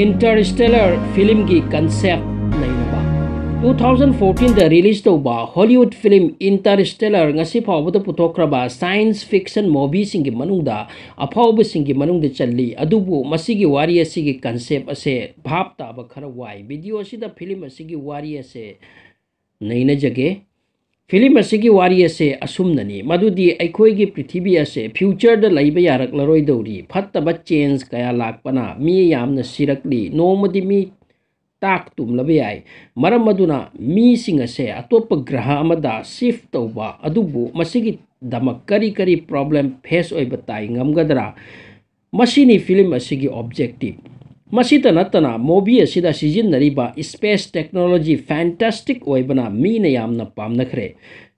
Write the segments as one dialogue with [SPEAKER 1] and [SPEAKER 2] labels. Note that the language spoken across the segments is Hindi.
[SPEAKER 1] इंटरस्टेलर फिल्म की कंसेप्ट नहीं होगा 2014 द रिलीज तो बा हॉलीवुड फिल्म इंटरस्टेलर गसी फाव तो पुथोक्रबा साइंस फिक्शन मूवी सिंग के मनुंग दा अफाव सिंग के मनुंग दे चली अदुबु मसी की वारी असी की कंसेप्ट असे भाप ताब खरा वाई वीडियो असी द फिल्म असी की वारी असे नहीं जगे ꯐꯤꯂꯝ ꯑꯁꯤꯒꯤ ꯋꯥꯔꯤ ꯑꯁꯦ ꯑꯁꯨꯝꯅꯅꯤ ꯃꯗꯨꯗꯤ ꯑꯩꯈꯣꯏꯒꯤ ꯄ꯭ꯔꯤꯊꯤꯕꯤ ꯑꯁꯦ ꯐ꯭ꯌꯨꯆꯔꯗ ꯂꯩꯕ ꯌꯥꯔꯛꯂꯔꯣꯏꯗꯧꯔꯤ ꯐꯠꯇꯕ ꯆꯦꯟꯖ ꯀꯌꯥ ꯂꯥꯛꯄꯅ ꯃꯤ ꯌꯥꯝꯅ ꯁꯤꯔꯛꯂꯤ ꯅꯣꯡꯃꯗꯤ ꯃꯤ ꯇꯥꯛ ꯇꯨꯝꯂꯕ ꯌꯥꯏ ꯃꯔꯝ ꯑꯗꯨꯅ ꯃꯤꯁꯤꯡ ꯑꯁꯦ ꯑꯇꯣꯞꯄ ꯒ꯭ꯔꯍ ꯑꯃꯗ ꯁꯤꯐ ꯇꯧꯕ ꯑꯗꯨꯕꯨ ꯃꯁꯤꯒꯤꯗꯃꯛ ꯀꯔꯤ ꯀꯔꯤ ꯄ꯭ꯔꯣꯕ꯭ꯂꯦꯝ ꯐꯦꯁ ꯑꯣꯏꯕ ꯇꯥꯏ ꯉꯝꯒꯗ꯭ꯔꯥ ꯃꯁꯤꯅꯤ ꯐꯤꯂꯝ ꯑꯁꯤꯒꯤ ꯑꯣꯕꯖꯦꯛꯇꯤꯞ नतना मोबी सिजिनरीब स्पेस टेक्नोलॉजी फैंटास्टिक मीन याम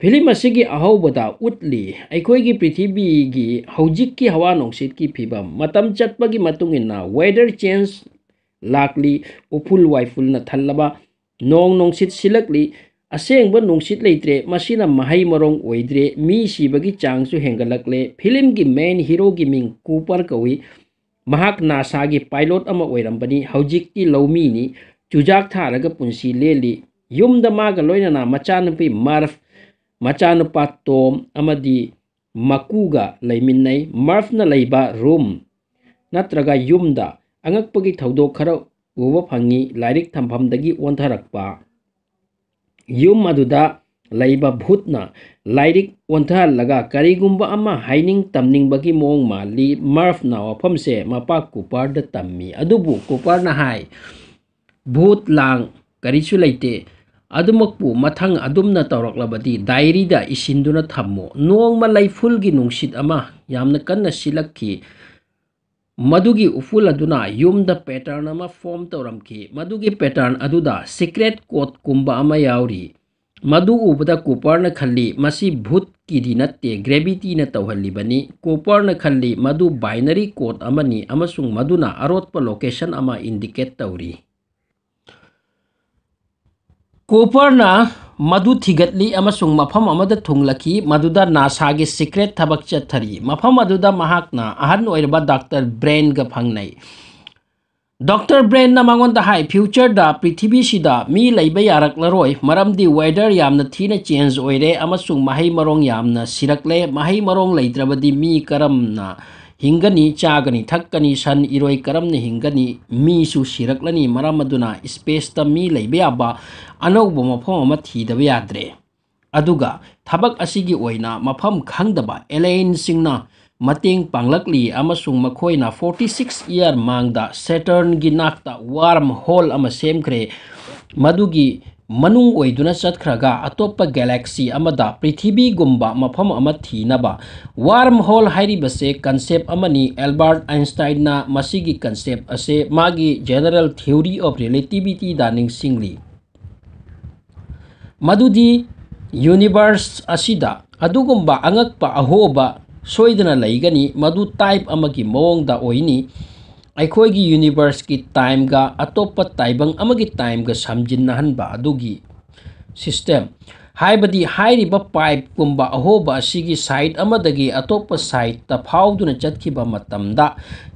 [SPEAKER 1] फिल्म की अहोबद उत्ली की पृथ्वी हजिक की हवा नौशीद की फीवम चतंग वेदर चेंज लाली उफुल वाइफुल थलब नों नौशीद सिलकली असेंब नौशीद लेते मही मरों की चांगल फिल्म की मेन हिरो कूपर कौी ꯃꯍꯥꯛ ꯅꯥꯁꯥꯒꯤ ꯄꯥꯏꯂꯣꯠ ꯑꯃ ꯑꯣꯏꯔꯝꯕꯅꯤ ꯍꯧꯖꯤꯛꯇꯤ ꯂꯧꯃꯤꯅꯤ ꯆꯨꯖꯥꯛ ꯊꯥꯔꯒ ꯄꯨꯟꯁꯤ ꯂꯦꯜꯂꯤ ꯌꯨꯝꯗ ꯃꯥꯒ ꯂꯣꯏꯅꯅ ꯃꯆꯥꯅꯨꯄꯤ ꯃꯔꯐ ꯃꯆꯥꯅꯨꯄꯥ ꯇꯣꯝ ꯑꯃꯗꯤ ꯃꯀꯨꯒ ꯂꯩꯃꯤꯟꯅꯩ ꯃꯔꯐꯅ ꯂꯩꯕ ꯔꯨꯝ ꯅꯠꯇ꯭ꯔꯒ ꯌꯨꯝꯗ ꯑꯉꯛꯄꯒꯤ ꯊꯧꯗꯣꯛ ꯈꯔ ꯎꯕ ꯐꯪꯉꯤ ꯂꯥꯏꯔꯤꯛ ꯊꯝꯐꯝꯗꯒꯤ ꯑꯣꯟꯊꯔꯛꯄ ꯌꯨꯝ ꯑꯗꯨꯗ लाइक वंथलगा करीगुब आम हाइनिंग तमनी मोंग मा ली मर्फ ना वफम से मपा कुपार तमी कुपार है भूत लांग करीसु लेते मथंग मथ तौरलबी डायरीद इसीन थमु नोम लेफुल कन्की मधुगी उफुल यूम पेटर्न फॉर्म तौर की मधुगी पेटर्न सिक्रेट कोड कुंबा कोड कूब ꯃꯗꯨ ꯎꯕꯗ ꯀꯨꯄꯔꯅ ꯈꯜꯂꯤ ꯃꯁꯤ ꯚꯨꯠꯀꯤꯗꯤ ꯅꯠꯇꯦ ꯒ꯭ꯔꯦꯕꯤꯇꯤꯅ ꯇꯧꯍꯜꯂꯤꯕꯅꯤ ꯀꯣꯄꯔꯅ ꯈꯜꯂꯤ ꯃꯗꯨ ꯕꯥꯏꯅꯔꯤ ꯀꯣꯗ ꯑꯃꯅꯤ ꯑꯃꯁꯨꯡ ꯃꯗꯨꯅ ꯑꯔꯣꯠꯄ ꯂꯣꯀꯦꯁꯟ ꯑꯃ ꯏꯟꯗꯤꯀꯦꯠ ꯇꯧꯔꯤ ꯀꯣꯄꯔꯅ ꯃꯗꯨ ꯊꯤꯒꯠꯂꯤ ꯑꯃꯁꯨꯡ ꯃꯐꯝ ꯑꯃꯗ ꯊꯨꯡꯂꯈꯤ ꯃꯗꯨꯗ ꯅꯥꯁꯥꯒꯤ ꯁꯤꯀ꯭ꯔꯦꯠ ꯊꯕꯛ ꯆꯠꯊꯔꯤ ꯃꯐꯝ ꯑꯗꯨꯗ ꯃꯍꯥꯛꯅ ꯑꯍꯟ ꯑꯣꯏꯔꯕ ꯗꯥꯛꯇꯔ ꯕ꯭ꯔꯦꯟꯒ ꯐꯪꯅꯩ ꯗꯣꯛꯇꯔ ꯕ꯭ꯔꯦꯟꯅ ꯃꯉꯣꯟꯗ ꯍꯥꯏ ꯐ꯭ꯌꯨꯆꯔꯗ ꯄ꯭ꯔꯤꯊꯤꯕꯤꯁꯤꯗ ꯃꯤ ꯂꯩꯕ ꯌꯥꯔꯛꯂꯔꯣꯏ ꯃꯔꯝꯗꯤ ꯋꯦꯗꯔ ꯌꯥꯝꯅ ꯊꯤꯅ ꯆꯦꯟꯖ ꯑꯣꯏꯔꯦ ꯑꯃꯁꯨꯡ ꯃꯍꯩ ꯃꯔꯣꯡ ꯌꯥꯝꯅ ꯁꯤꯔꯛꯂꯦ ꯃꯍꯩ ꯃꯔꯣꯡ ꯂꯩꯇ꯭ꯔꯕꯗꯤ ꯃꯤ ꯀꯔꯝꯅ हिंगनी चागनी थकनी सन इरोय करम हिंगनी मीसु सिरकलनी मरम अदुना स्पेस मी लेब याबा अनौब मफम थीदब याद्रे अदुगा थबक असिगी ओइना मफम खंगदबा एलेन सिंगना ꯃꯇꯦꯡ ꯄꯥꯡꯂꯛꯂꯤ ꯑꯃꯁꯨꯡ ꯃꯈꯣꯏꯅ 46 ꯏꯌꯥꯔ ꯃꯥꯡꯗ ꯁꯦꯇꯔꯟꯒꯤ ꯅꯥꯛꯇ ꯋꯥꯔꯝ ꯍꯣꯜ ꯑꯃ ꯁꯦꯝꯈ꯭ꯔꯦ ꯃꯗꯨꯒꯤ ꯃꯅꯨꯡ ꯑꯣꯏꯗꯨꯅ ꯆꯠꯈ꯭ꯔꯒ ꯑꯇꯣꯞꯄ ꯒꯦꯂꯦꯛꯁꯤ ꯑꯃꯗ ꯄ꯭ꯔꯤꯊꯤꯕꯤꯒꯨꯝꯕ ꯃꯐꯝ ꯑꯃ ꯊꯤꯅꯕ ꯋꯥꯔꯝ ꯍꯣꯜ ꯍꯥꯏꯔꯤꯕꯁꯦ ꯀꯟꯁꯦꯞ ꯑꯃꯅꯤ ꯑꯦꯜꯕꯥꯔꯠ ꯑꯥꯏꯟꯁꯇꯥꯏꯟꯅ ꯃꯁꯤꯒꯤ ꯀꯟꯁꯦꯞ ꯑꯁꯦ ꯃꯥꯒꯤ ꯖꯦꯅꯔꯦꯜ ꯊꯤꯑꯣꯔꯤ ꯑꯣꯐ ꯔꯤꯂꯦꯇꯤꯕꯤꯇꯤꯗ ꯅꯤꯡꯁꯤꯡꯂꯤ ꯃꯗꯨꯗꯤ ꯌꯨꯅꯤꯚꯔꯁ ꯑꯁꯤꯗ ꯑꯗꯨꯒꯨꯝꯕ ꯑꯉꯛꯄ ꯑꯍꯣꯕ ಸೊಯ್ದನ ಲೈಗನಿ ಮದು ಟೈಪ್ ಅಮಗಿ ಮೋಂಗ್ದ ಒಯ್ನಿ ꯑꯩꯈꯣꯏꯒꯤ ꯌꯨꯅꯤꯕꯔꯁꯀꯤ ꯇꯥꯏꯝꯒ ꯑꯇꯣꯞꯄ ꯇꯥꯏꯕꯪ ꯑꯃꯒꯤ ꯇꯥꯏꯝꯒ ꯁꯝꯖꯤꯟꯅꯍꯟꯕ ꯑꯗꯨꯒꯤ ꯁꯤꯁꯇꯦꯝ पाइप कुंब अहोब साइट अटोप साइट फाउन चतद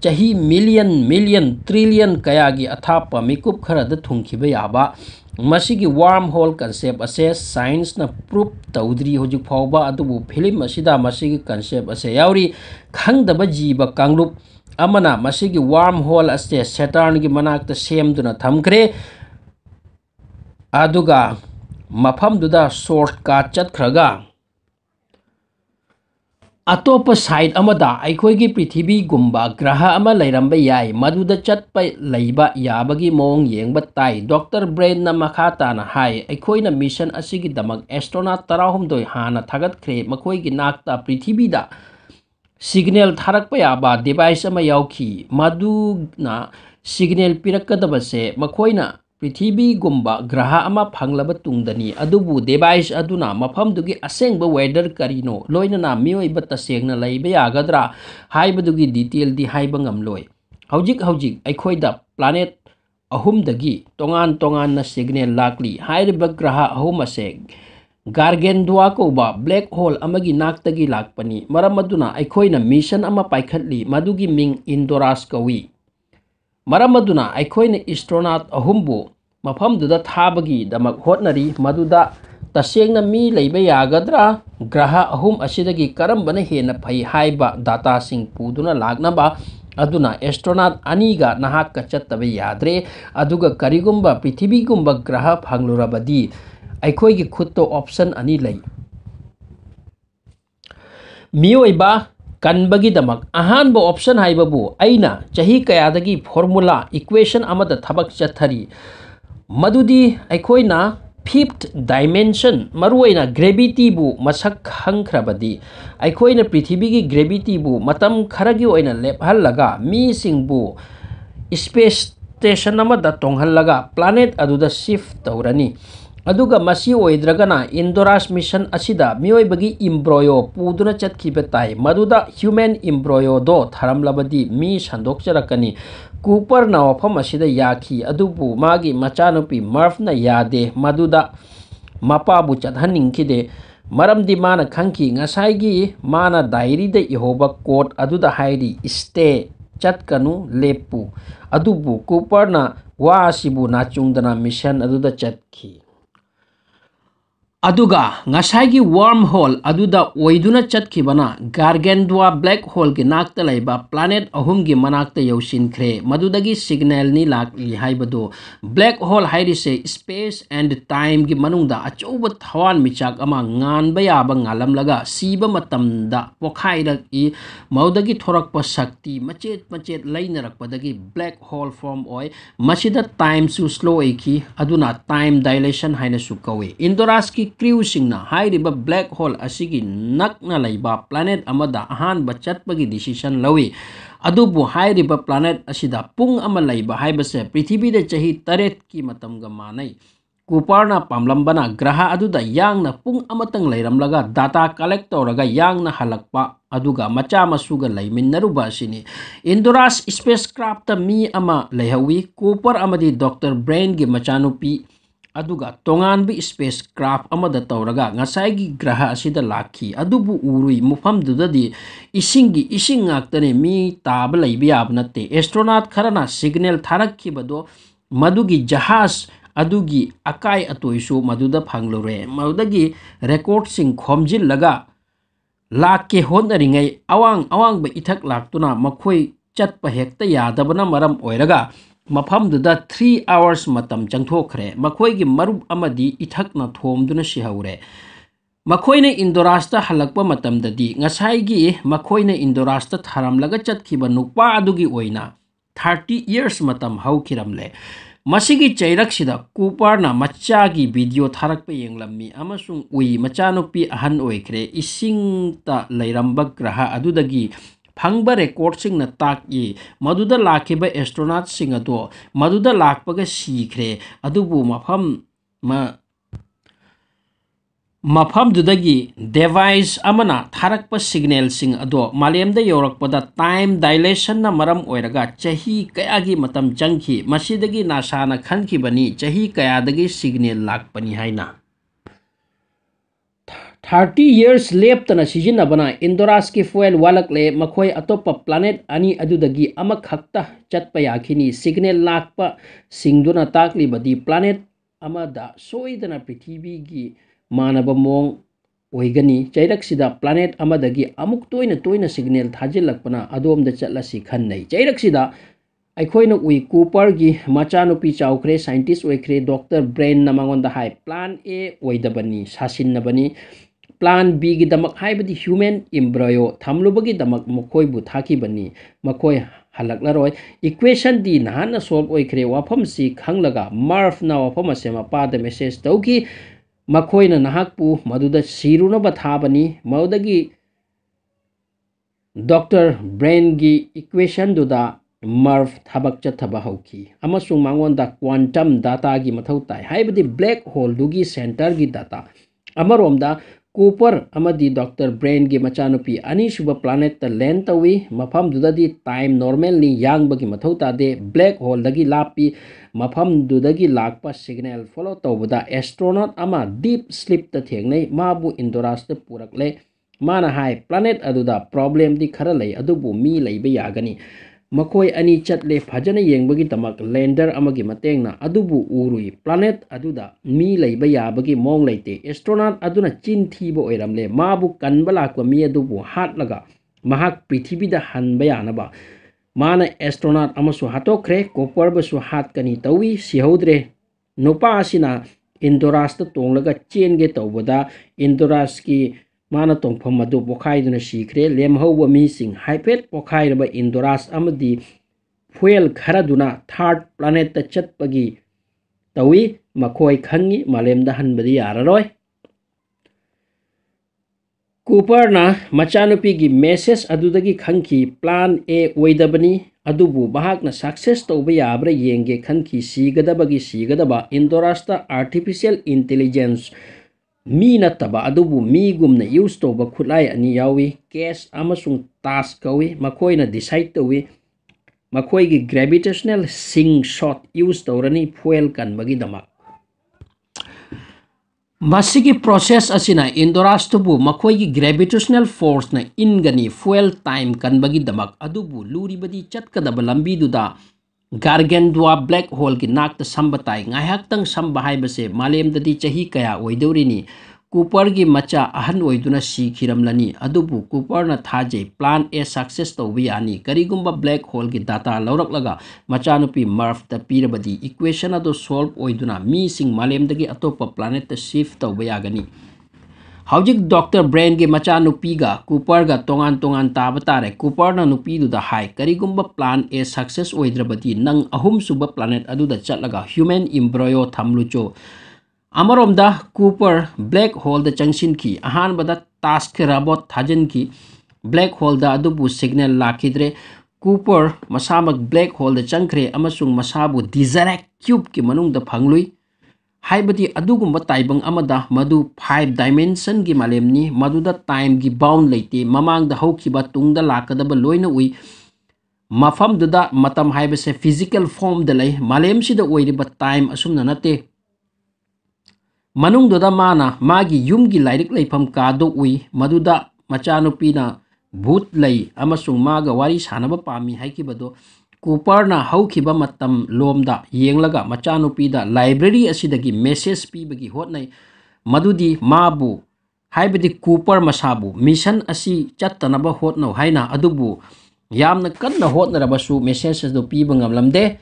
[SPEAKER 1] ची मिलियन मिलियन ट्रिलियन कया की अथाप मिकुब खरद वार्म होल कंसेप असे साइंस प्रूफ तौद्री होजुफाब फिल्म की कंसेप असे खब जीव कंगलुप वार्म होल असे सेटर्न की मनाक्त सेमदना मफमदुदा सोर्ट का चतख्रगा अतोप साइड अमदा अखोगी पृथ्वी गुम्बा ग्रह अम मधुद चतप लेब याबगी मोंग येंगब ताई डॉक्टर ब्रेन ना मखा ताना हाय अखोइना मिशन असिगी दमक एस्ट्रोनॉट तराहुमदोय हाना थगतख्रे मखोइगी नाकता पृथ्वीदा सिग्नल थारक पयाबा डिवाइस अम मधुना सिग्नल पिरकदबसे मखोइना पृथ्वी गुब ग्रह फंगलब तुदनी अब देवाइस अना असेंब वेदर करीनो लोना मोब तसेंगद्राबी डिटेल दीबलोद प्लानेट अहमदी तोान तोान सिग्नेल लाली ग्रह अहम से गारगेंदुआ कौब ब्लैक होल नाकपनी मरम अखोन मिशन पाखली मंग इंदोरास कौी ꯃꯔꯝ ꯑꯗꯨꯅ ꯑꯩꯈꯣꯏꯅ ꯏꯁꯇ꯭ꯔꯣꯅꯥꯠ ꯑꯍꯨꯝꯕꯨ ꯃꯐꯝꯗꯨꯗ ꯊꯥꯕꯒꯤꯗꯃꯛ ꯍꯣꯠꯅꯔꯤ ꯃꯗꯨꯗ ꯇꯁꯦꯡꯅ ꯃꯤ ꯂꯩꯕ ꯌꯥꯒꯗ꯭ꯔꯥ ꯒ꯭ꯔꯍ ꯑꯍꯨꯝ ꯑꯁꯤꯗꯒꯤ ꯀꯔꯝꯕꯅ ꯍꯦꯟꯅ ꯐꯩ ꯍꯥꯏꯕ ꯗꯥꯇꯥꯁꯤꯡ ꯄꯨꯗꯨꯅ ꯂꯥꯛꯅꯕ ꯑꯗꯨꯅ ꯑꯦꯁꯇ꯭ꯔꯣꯅꯥꯠ ꯑꯅꯤꯒ ꯅꯍꯥꯛꯀ ꯆꯠꯇꯕ ꯌꯥꯗ꯭ꯔꯦ ꯑꯗꯨꯒ ꯀꯔꯤꯒꯨꯝꯕ ꯄ꯭ꯔꯤꯊꯤꯕꯤꯒꯨꯝꯕ ꯒ꯭ꯔꯍ ꯐꯪꯂꯨꯔꯕꯗꯤ ꯑꯩꯈꯣꯏꯒꯤ ꯈꯨꯠꯇ ꯑꯣꯞꯁꯟ ꯑꯅꯤ ꯂꯩ ꯃꯤꯑꯣꯏꯕ ꯀꯟꯕꯒꯤꯗꯃꯛ ꯑꯍꯥꯟꯕ ꯑꯣꯞꯁꯟ ꯍꯥꯏꯕꯕꯨ ꯑꯩꯅ ꯆꯍꯤ ꯀꯌꯥꯗꯒꯤ ꯐꯣꯔꯃꯨꯂꯥ ꯏꯀ꯭ꯋꯦꯁꯟ ꯑꯃꯗ ꯊꯕꯛ ꯆꯠꯊꯔꯤ ꯃꯗꯨꯗꯤ ꯑꯩꯈꯣꯏꯅ ꯐꯤꯐ ꯗꯥꯏꯃꯦꯟꯁꯟ ꯃꯔꯨꯑꯣꯏꯅ ꯒ꯭ꯔꯦꯕꯤꯇꯤꯕꯨ ꯃꯁꯛ ꯈꯪꯈ꯭ꯔꯕꯗꯤ ꯑꯩꯈꯣꯏꯅ ꯄ꯭ꯔꯤꯊꯤꯕꯤꯒꯤ ꯒ꯭ꯔꯦꯕꯤꯇꯤꯕꯨ ꯃꯇꯝ ꯈꯔꯒꯤ ꯑꯣꯏꯅ ꯂꯦꯞꯍꯜꯂꯒ ꯃꯤꯁꯤꯡꯕꯨ ꯏꯁꯄꯦꯁ ꯁ꯭ꯇꯦꯁꯟ ꯑꯃꯗ ꯇꯣꯡꯍꯜꯂꯒ ꯄ꯭ꯂꯥꯅꯦꯠ ꯑꯗꯨꯗ ꯁꯤꯐ ꯇꯧꯔꯅꯤ ꯑꯗꯨꯒ ꯃꯁꯤ ꯑꯣꯏꯗ꯭ꯔꯒꯅ ꯏꯟꯗꯣꯔꯥꯁ ꯃꯤꯁꯟ ꯑꯁꯤꯗ ꯃꯤꯑꯣꯏꯕꯒꯤ ꯏꯝꯕ꯭ꯔꯣꯌꯣ ꯄꯨꯗꯨꯅ ꯆꯠꯈꯤꯕ ꯇꯥꯏ ꯃꯗꯨꯗ ꯍ꯭ꯌꯨꯃꯦꯟ ꯏꯝꯕ꯭ꯔꯣꯌꯣꯗꯣ ꯊꯔꯝꯂꯕꯗꯤ ꯃꯤ ꯁꯟꯗꯣꯛꯆꯔꯛꯀꯅꯤ ꯀꯨꯄꯔꯅ ꯋꯥꯐꯝ ꯑꯁꯤꯗ ꯌꯥꯈꯤ ꯑꯗꯨꯕꯨ ꯃꯥꯒꯤ ꯃꯆꯥꯅꯨꯄꯤ ꯃꯔꯐꯅ ꯌꯥꯗꯦ ꯃꯗꯨꯗ ꯃꯄꯥꯕꯨ ꯆꯠꯍꯟꯅꯤꯡꯈꯤꯗꯦ ꯃꯔꯝꯗꯤ ꯃꯥꯅ ꯈꯪꯈꯤ ꯉꯁꯥꯏꯒꯤ ꯃꯥꯅ ꯗꯥꯏꯔꯤꯗ ꯏꯍꯧꯕ ꯀꯣꯠ ꯑꯗꯨꯗ ꯍꯥꯏꯔꯤ ꯏꯁꯇꯦ ꯆꯠꯀꯅꯨ ꯂꯦꯞꯄꯨ ꯑꯗꯨꯕꯨ ꯀꯨꯄꯔꯅ ꯋꯥ ꯑꯁꯤꯕꯨ ꯅꯥꯆꯨꯡꯗꯅ ꯃꯤꯁꯟ ꯑꯗꯨꯗ ꯆꯠꯈꯤ अगर वर्म होल चतना गारगेंद्वा ब्लैक होल की लेब प्लानेट अहम की मनाते यौशिखे मदगीनेल लाबू ब्लैक होल है स्पेस एंड टाइम की मनुद अचौब थवान मिचाब पोखाई मौदगी थोड़प शक्ति मचे मचे लेनरपदी ब्लैक होल फॉर्म होय टाइम सु स्लो टाइम डायलेशन है कौ इंदोरास की kriu sing na hai riba black hole ashi ki nak na lai ba planet amada ahan ba pagi decision lawi adu bu hai riba planet ashi da pung ama lai ba hai ba se prithibi de chahi taret ki matam ga manai kuparna pamlam bana graha adu da yang na pung ama tang lai ram laga data collector raga yang na halak pa adu ga macha masu ga lai min sini indoras spacecraft ta mi ama lai hawi kupar amadi doctor brain ge machanupi ꯑꯗꯨꯒ ꯇꯣꯉꯥꯟꯕ ꯏꯁꯄꯦꯁ ꯀ꯭ꯔꯥꯐ ꯑꯃꯗ ꯇꯧꯔꯒ ꯉꯁꯥꯏꯒꯤ ꯒ꯭ꯔꯍ ꯑꯁꯤꯗ ꯂꯥꯛꯈꯤ ꯑꯗꯨꯕꯨ ꯎꯔꯨꯏ ꯃꯐꯝꯗꯨꯗꯗꯤ ꯏꯁꯤꯡꯒꯤ ꯏꯁꯤꯡ ꯉꯥꯛꯇꯅꯦ ꯃꯤ ꯇꯥꯕ ꯂꯩꯕ ꯌꯥꯕ ꯅꯠꯇꯦ ꯑꯦꯁꯇ꯭ꯔꯣꯅꯥꯠ ꯈꯔꯅ ꯁꯤꯒꯅꯦꯜ ꯊꯥꯔꯛꯈꯤꯕꯗꯣ ꯃꯗꯨꯒꯤ ꯖꯍꯥꯖ ꯑꯗꯨꯒꯤ ꯑꯀꯥꯏ ꯑꯇꯣꯏꯁꯨ ꯃꯗꯨꯗ ꯐꯪꯂꯨꯔꯦ ꯃꯗꯨꯗꯒꯤ ꯔꯦꯀꯣꯔꯠꯁꯤꯡ ꯈꯣꯝꯖꯤꯜꯂꯒ ꯂꯥꯛꯀꯦ ꯍꯣꯠꯅꯔꯤꯉꯩ ꯑꯋꯥꯡ ꯑꯋꯥꯡꯕ ꯏꯊꯛ ꯂꯥꯛꯇꯨꯅ ꯃꯈꯣꯏ ꯆꯠꯄ ꯍꯦꯛꯇ ꯌꯥꯗꯕꯅ ꯃꯔꯝ ꯑꯣꯏꯔꯒ ꯃꯐꯝꯗꯨꯗ ꯊ꯭ꯔꯤ ꯑꯥꯋꯔꯁ ꯃꯇꯝ ꯆꯪꯊꯣꯛꯈ꯭ꯔꯦ ꯃꯈꯣꯏꯒꯤ ꯃꯔꯨꯞ ꯑꯃꯗꯤ ꯏꯊꯛꯅ ꯊꯣꯝꯗꯨꯅ ꯁꯤꯍꯧꯔꯦ ꯃꯈꯣꯏꯅ ꯏꯟꯗꯣꯔꯥꯁꯇ ꯍꯜꯂꯛꯄ ꯃꯇꯝꯗꯗꯤ ꯉꯁꯥꯏꯒꯤ ꯃꯈꯣꯏꯅ ꯏꯟꯗꯣꯔꯥꯁꯇ ꯊꯥꯔꯝꯂꯒ ꯆꯠꯈꯤꯕ ꯅꯨꯄꯥ ꯑꯗꯨꯒꯤ ꯑꯣꯏꯅ ꯊꯥꯔꯇꯤ ꯏꯌꯔꯁ ꯃꯇꯝ ꯍꯧꯈꯤꯔꯝꯂꯦ ꯃꯁꯤꯒꯤ ꯆꯩꯔꯛꯁꯤꯗ ꯀꯨꯄꯔꯅ ꯃꯆꯥꯒꯤ ꯚꯤꯗꯤꯑꯣ ꯊꯥꯔꯛꯄ ꯌꯦꯡꯂꯝꯃꯤ ꯑꯃꯁꯨꯡ ꯎꯏ ꯃꯆꯥꯅꯨꯄꯤ ꯑꯍꯟ ꯑꯣꯏꯈ꯭ꯔꯦ ꯏꯁꯤꯡꯇ ꯂꯩꯔꯝꯕ ꯒ꯭ꯔꯍ ꯑꯗꯨꯗꯒꯤ फंग रेकॉर्ड ताक लाब एस्ट्रोनाट मदुदा लाग सीख्रे मफम म मफमदी देवाइस थारप सिग्नेल मालेमद टाइम डायलेसन मरम चही क्या की मतम चंखी नासा खनबनी चही क्यादगी सिग्नेल लापनी थर्टी इयर्स लेप्तन सिजनबना इंदोरास इंदोरासकी फ्यूल वालकले मखोय अतोप प्लानेट अनी अदुदगी अमखक्त याखिनी सिग्नल लाप सिंगदुना ताकली प्लानेट अमद सोईदन पृथ्वी की मानव मोंग ओइगनी चैरक्सिदा प्लानेट अमदगी अमुक तोइन तोइन सिग्नल थाजिलकपना अदोमद चलसी खन्नै चैरक्सिदा अखोन उई कूपर की मचानुपी चाउख्रे साइंटिस्ट ओइख्रे डॉक्टर ब्रेन नमंगोंद हाय प्लान ए ओइदबनी सासिनबनी प्लान बी की दमक है ह्यूमन इम्ब्रयो थम्लुबकी हल्लर इक्वेशन दी नहान सोल्व होखरे वफम से खाला मर्फना वफम से मपाद मेसेज तौ कि मखोनाबनी डॉक्टर ब्रेन की इक्वेशन मर्फ थब चौकी मगोद क्वांटम डाटा की मौ तय ब्लैक होल्दू की सेंटर की डाटा अमरोंद कोपर अमदी डॉक्टर ब्रेन के मचानुपी अनिशुभ प्लानेट लें तवि मफम दुदगी टाइम नॉर्मल नि यांग की मथौ तादे ब्लैक होल दगी लापी मफम दुदगी लाप सिग्नल फॉलो तौबद एस्ट्रोनॉट अमा डीप स्लीप तेगने माबू इंदोरास पुरक्ले माना हाय प्लानेट अदुदा प्रॉब्लम दी खर लेबू मी लेगनी ꯃꯈꯣꯏ ꯑꯅꯤ ꯆꯠꯂꯦ ꯐꯖꯅ ꯌꯦꯡꯕꯒꯤꯗꯃꯛ ꯂꯦꯟꯗꯔ ꯑꯃꯒꯤ ꯃꯇꯦꯡꯅ ꯑꯗꯨꯕꯨ ꯎꯔꯨꯏ ꯄ꯭ꯂꯥꯅꯦꯠ ꯑꯗꯨꯗ ꯃꯤ ꯂꯩꯕ ꯌꯥꯕꯒꯤ ꯃꯑꯣꯡ ꯂꯩꯇꯦ ꯑꯦꯁꯇ꯭ꯔꯣꯅꯥꯠ ꯑꯗꯨꯅ ꯆꯤꯟ ꯊꯤꯕ ꯑꯣꯏꯔꯝꯂꯦ ꯃꯥꯕꯨ ꯀꯟꯕ ꯂꯥꯛꯄ ꯃꯤ ꯑꯗꯨꯕꯨ ꯍꯥꯠꯂꯒ ꯃꯍꯥꯛ ꯄ꯭ꯔꯤꯊꯤꯕꯤꯗ ꯍꯟꯕ ꯌꯥꯅꯕ ꯃꯥꯅ ꯑꯦꯁꯇ꯭ꯔꯣꯅꯥꯠ ꯑꯃꯁꯨ ꯍꯥꯠꯇꯣꯛꯈ꯭ꯔꯦ ꯀꯣꯄꯔꯕꯨꯁꯨ ꯍꯥꯠꯀꯅꯤ ꯇꯧꯏ ꯁꯤꯍꯧꯗ꯭ꯔꯦ ꯅꯨꯄꯥ ꯑꯁꯤꯅ ꯏꯟꯗꯣꯔꯥꯁꯇ ꯇꯣꯡꯂꯒ ꯆꯦꯟꯒꯦ ꯇꯧꯕꯗ ꯏꯟꯗꯣꯔꯥꯁꯀꯤ ꯃꯥꯅ ꯇꯣꯡꯐꯝ ꯑꯗꯨ ꯄꯣꯈꯥꯏꯗꯨꯅ ꯁꯤꯈ꯭ꯔꯦ ꯂꯦꯝꯍꯧꯕ ꯃꯤꯁꯤꯡ ꯍꯥꯏꯐꯦꯠ ꯄꯣꯈꯥꯏꯔꯕ ꯏꯟꯗꯣꯔꯥꯁ ꯑꯃꯗꯤ ꯐꯨꯌꯦꯜ ꯈꯔꯗꯨꯅ ꯊꯥꯔꯠ ꯄ꯭ꯂꯥꯅꯦꯠꯇ ꯆꯠꯄꯒꯤ ꯇꯧꯏ ꯃꯈꯣꯏ ꯈꯪꯉꯤ ꯃꯥꯂꯦꯝꯗ ꯍꯟꯕꯗꯤ ꯌꯥꯔꯔꯣꯏ ꯀꯨꯄꯔꯅ ꯃꯆꯥꯅꯨꯄꯤꯒꯤ ꯃꯦꯁꯦꯁ ꯑꯗꯨꯗꯒꯤ ꯈꯪꯈꯤ ꯄ꯭ꯂꯥꯟ ꯑꯦ ꯑꯣꯏꯗꯕꯅꯤ ꯑꯗꯨꯕꯨ ꯃꯍꯥꯛꯅ ꯁꯛꯁꯦꯁ ꯇꯧꯕ ꯌꯥꯕ꯭ꯔꯥ ꯌꯦꯡꯒꯦ ꯈꯟꯈꯤ ꯁꯤꯒꯗꯕꯒꯤ ꯁꯤꯒꯗꯕ ꯏꯟꯗꯣꯔꯥꯁꯇ ꯑꯥꯔꯇꯤꯐꯤꯁꯤꯌꯦꯜ ꯏꯟꯇꯦꯂꯤꯖꯦꯟꯁ मी नब मीगम यूज तब खुलाई कैश ताश कौी मैं डिसाइड तौर मैं ग्रेविटेशनल सिंग शॉट यूज तौरनी फोल कनबी प्रोसेस असिना इंदोरास्तु मैं ग्रेविटेशनल फोर्स इनगनी फोल टाइम कनबी लूरीबी चतकद लम्बी गारगेन ब्लैक होल की नाक तो सम्बाई सम्बसे है चही कया ओदरीनी कूपर की मचा अहन होरमलनी कूपर थाजे प्लान ए सक्सेस तब यानी करीगुम ब्लैक होल की डाटा लौरलग मचानुपी मर्फ पीरबदी इक्वेशन अदो सोल्व होलेम अतोप प्लानेट सिफ तब यागनी ꯍꯧꯖꯤꯛ ꯗꯣꯛꯇꯔ ꯕ꯭ꯔꯦꯟꯒꯤ ꯃꯆꯥ ꯅꯨꯄꯤꯒ ꯀꯨꯄꯔꯒ ꯇꯣꯉꯥꯟ ꯇꯣꯉꯥꯟ ꯇꯥꯕ ꯇꯥꯔꯦ ꯀꯨꯄꯔꯅ ꯅꯨꯄꯤꯗꯨꯗ ꯍꯥꯏ ꯀꯔꯤꯒꯨꯝꯕ ꯄ꯭ꯂꯥꯟ ꯑꯦ ꯁꯛꯁꯦꯁ ꯑꯣꯏꯗ꯭ꯔꯕꯗꯤ ꯅꯪ ꯑꯍꯨꯝꯁꯨꯕ ꯄ꯭ꯂꯥꯅꯦꯠ ꯑꯗꯨꯗ ꯆꯠꯂꯒ ꯍ꯭ꯌꯨꯃꯦꯟ ꯏꯝꯕ꯭ꯔꯣꯌꯣ ꯊꯝꯂꯨꯆꯣ ꯑꯃꯔꯣꯝꯗ ꯀꯨꯄꯔ ꯕ꯭ꯂꯦꯛ ꯍꯣꯜꯗ ꯆꯪꯁꯤꯟꯈꯤ ꯑꯍꯥꯟꯕꯗ ꯇꯥꯁꯛ ꯔꯥꯕꯣꯠ ꯊꯥꯖꯤꯟꯈꯤ ꯕ꯭ꯂꯦꯛ ꯍꯣꯜꯗ ꯑꯗꯨꯕꯨ ꯁꯤꯒꯅꯦꯜ ꯂꯥꯛꯈꯤꯗ꯭ꯔꯦ ꯀꯨꯄꯔ ꯃꯁꯥꯃꯛ ꯕ꯭ꯂꯦꯛ ꯍꯣꯜꯗ ꯆꯪꯈ꯭ꯔꯦ ꯑꯃꯁꯨꯡ ꯃꯁꯥꯕꯨ ꯗꯤꯖꯔꯦꯛ ꯀ꯭ꯌꯨꯕꯀꯤ ꯃꯅꯨꯡꯗ ꯐꯪꯂꯨꯏ ꯍꯥꯏꯕꯗꯤ ꯑꯗꯨꯒꯨꯝꯕ ꯇꯥꯏꯕꯪ ꯑꯃꯗ ꯃꯗꯨ ꯐꯥꯏꯚ ꯗꯥꯏꯃꯦꯟꯁꯟꯒꯤ ꯃꯥꯂꯦꯝꯅꯤ ꯃꯗꯨꯗ ꯇꯥꯏꯝꯒꯤ ꯕꯥꯎꯟ ꯂꯩꯇꯦ ꯃꯃꯥꯡꯗ ꯍꯧꯈꯤꯕ ꯇꯨꯡꯗ ꯂꯥꯛꯀꯗꯕ ꯂꯣꯏꯅ ꯎꯏ ꯃꯐꯝꯗꯨꯗ ꯃꯇꯝ ꯍꯥꯏꯕꯁꯦ ꯐꯤꯖꯤꯀꯦꯜ ꯐꯣꯝꯗ ꯂꯩ ꯃꯥꯂꯦꯝꯁꯤꯗ ꯑꯣꯏꯔꯤꯕ ꯇꯥꯏꯝ ꯑꯁꯨꯝꯅ ꯅꯠꯇꯦ ꯃꯅꯨꯡꯗꯨꯗ ꯃꯥꯅ ꯃꯥꯒꯤ ꯌꯨꯝꯒꯤ ꯂꯥꯏꯔꯤꯛ ꯂꯩꯐꯝ ꯀꯥꯗꯣ ꯎꯏ ꯃꯗꯨꯗ ꯃꯆꯥꯅꯨꯄꯤꯅ ꯚꯨꯠ ꯂꯩ ꯑꯃꯁꯨꯡ ꯃꯥꯒ ꯋꯥꯔꯤ ꯁꯥꯟꯅꯕ ꯄꯥꯝꯃꯤ ꯍꯥꯏꯈꯤꯕꯗꯣ ꯀꯨꯄꯔꯅ ꯍꯧꯈꯤꯕ ꯃꯇꯝ ꯂꯣꯝꯗ ꯌꯦꯡꯂꯒ ꯃꯆꯥꯅꯨꯄꯤꯗ ꯂꯥꯏꯕ꯭ꯔꯦꯔꯤ ꯑꯁꯤꯗꯒꯤ ꯃꯦꯁꯦꯖ ꯄꯤꯕꯒꯤ ꯍꯣꯠꯅꯩ ꯃꯗꯨꯗꯤ ꯃꯥꯕꯨ ꯍꯥꯏꯕꯗꯤ ꯀꯨꯄꯔ ꯃꯁꯥꯕꯨ ꯃꯤꯁꯟ ꯑꯁꯤ ꯆꯠꯇꯅꯕ ꯍꯣꯠꯅꯧ ꯍꯥꯏꯅ ꯑꯗꯨꯕꯨ ꯌꯥꯝꯅ ꯀꯟꯅ ꯍꯣꯠꯅꯔꯕꯁꯨ ꯃꯦꯁꯦꯖ ꯑꯗꯨ ꯄꯤꯕ ꯉꯝꯂꯝꯗꯦ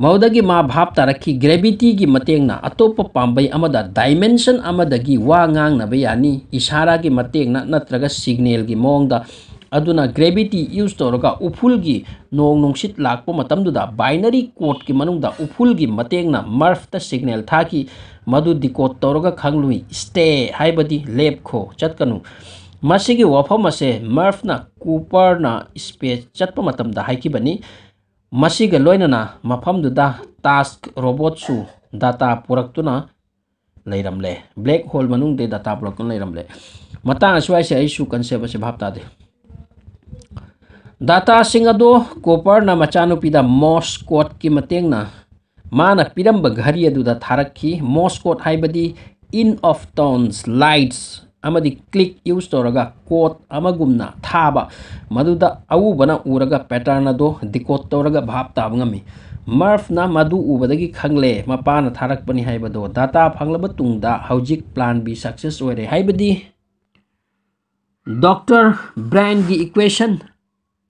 [SPEAKER 1] ꯃꯗꯨꯗꯒꯤ ꯃꯥ ꯚꯥꯞ ꯇꯥꯔꯛꯈꯤ ꯒ꯭ꯔꯦꯕꯤꯇꯤꯒꯤ ꯃꯇꯦꯡꯅ ꯑꯇꯣꯞꯄ ꯄꯥꯝꯕꯩ ꯑꯃꯗ ꯗꯥꯏꯃꯦꯟꯁꯟ ꯑꯃꯗꯒꯤ ꯋꯥ ꯉꯥꯡꯅꯕ ꯌꯥꯅꯤ ꯏꯁꯥꯔꯥꯒꯤ ꯃꯇꯦꯡꯅ ꯅꯠꯇ꯭ꯔꯒ ꯁꯤꯒꯅꯦꯜꯒꯤ ꯃꯑꯣꯡꯗ ग्रेविटी यूज तौर उफुल नोंग नोंसीद लापुर बाइनरी कोड की मनुंग उफुल की मतेंगना मर्फ़ सिग्नल था कि मधु डिकोड तौर खंगलु स्टे लेपखो चतकनु वफ वफम मर्फ मर्फना कूपर स्पेस चत मतबीबनी टास्क रोबोटू डाटा पुरुना लेरमले ब्लैक होल मनुंग दे डाटा पुरुक लेरमले मतंग कंसेप्ट भाप तादे दाता सिंह कोपर मचानुपीद मॉस कोट की मतना मान पीरब घड़ी अद थारी कोट है इन ऑफ टॉन्स लाइट्स क्लिक यूज तौर कोट थाब मधुद अवबन उरग पेटर्न दिकोट तौर भाप ताब मर्फ मर्फना मधु उबद खे मपान थारपनी है दाता फंगलब तुंदिक प्लान भी सक्सेस डॉक्टर ब्रैंड की इक्वेशन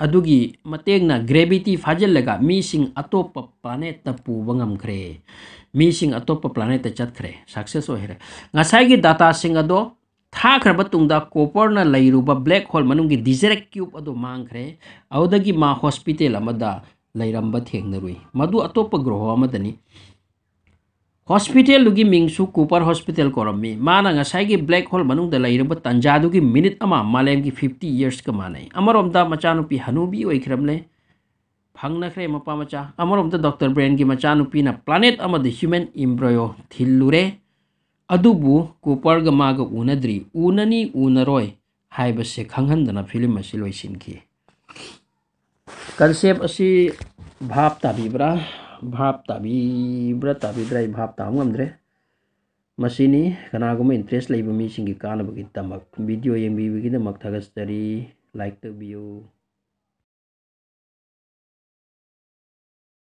[SPEAKER 1] मतें ग्रेविटी फाजल अटोप प्लाने पूरे मीसिंग अतोप प्लाने चतरे सक्सेस होर की डाटा थाब तुद कोपर लेरब ब्लैक हॉल मन की डिजेरेक् क्यूब अब मांगे अदगी मा हॉस्पिटल थेंगे मधु अतोप ग्रोहनी हॉस्पिटल की मिंगसु कूपर हॉस्पिटल कौरमी मांगी ब्लैक होल मनुद लेब तंजाद की मिनट अमा मालेम की फिफ्टी इयर्स का माने अमरम मचानुपी हनुबी ओख्रमले फंगनख्रे मपामचा अमरम डॉक्टर ब्रेन की मचानुपी ना प्लानेट ह्यूमन इम्ब्रयो थिलुरे अदुबु कूपर माग उनद्री उननी उनरोय हाइबसे खंगहनदना फिल्म असे लोयसिनकी कंसेप्ट असे भाप ताबिब्रा ꯚꯥꯞ ꯇꯥꯕ ꯉꯝꯗ꯭ꯔꯦ ꯃꯁꯤꯅꯤ ꯀꯅꯥꯒꯨꯝꯕ ꯏꯟꯇꯔꯦꯁ ꯂꯩꯕ ꯃꯤꯁꯤꯡꯒꯤ ꯀꯥꯟꯅꯕꯒꯤꯗꯃꯛ ꯚꯤꯗꯤꯑꯣ ꯌꯦꯡꯕꯤꯕꯒꯤꯗꯃꯛ ꯊꯥꯒꯠꯆꯔꯤ ꯂꯥꯏꯛ ꯇꯧꯕꯤꯌꯨ